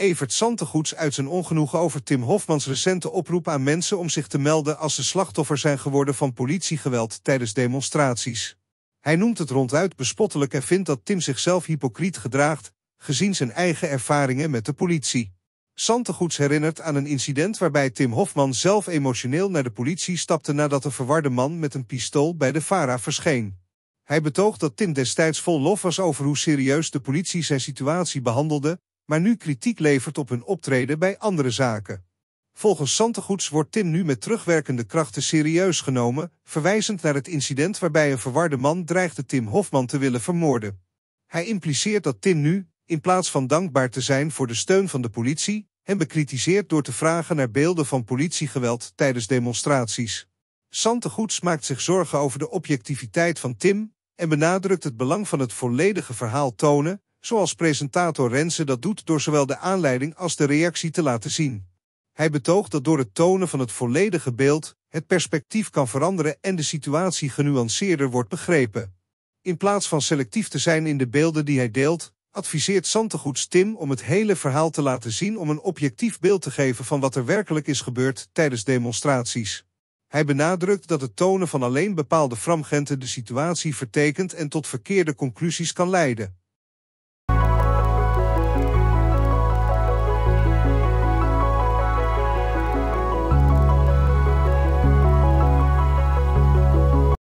Evert Santegoeds uit zijn ongenoegen over Tim Hofmans recente oproep aan mensen om zich te melden als ze slachtoffer zijn geworden van politiegeweld tijdens demonstraties. Hij noemt het ronduit bespottelijk en vindt dat Tim zichzelf hypocriet gedraagt, gezien zijn eigen ervaringen met de politie. Santegoeds herinnert aan een incident waarbij Tim Hofman zelf emotioneel naar de politie stapte nadat een verwarde man met een pistool bij de VARA verscheen. Hij betoogt dat Tim destijds vol lof was over hoe serieus de politie zijn situatie behandelde, maar nu kritiek levert op hun optreden bij andere zaken. Volgens Santegoeds wordt Tim nu met terugwerkende krachten serieus genomen, verwijzend naar het incident waarbij een verwarde man dreigde Tim Hofman te willen vermoorden. Hij impliceert dat Tim nu, in plaats van dankbaar te zijn voor de steun van de politie, hem bekritiseert door te vragen naar beelden van politiegeweld tijdens demonstraties. Santegoeds maakt zich zorgen over de objectiviteit van Tim en benadrukt het belang van het volledige verhaal tonen zoals presentator Renze dat doet door zowel de aanleiding als de reactie te laten zien. Hij betoogt dat door het tonen van het volledige beeld het perspectief kan veranderen en de situatie genuanceerder wordt begrepen. In plaats van selectief te zijn in de beelden die hij deelt, adviseert Santegoeds Tim om het hele verhaal te laten zien om een objectief beeld te geven van wat er werkelijk is gebeurd tijdens demonstraties. Hij benadrukt dat het tonen van alleen bepaalde framgenten de situatie vertekent en tot verkeerde conclusies kan leiden.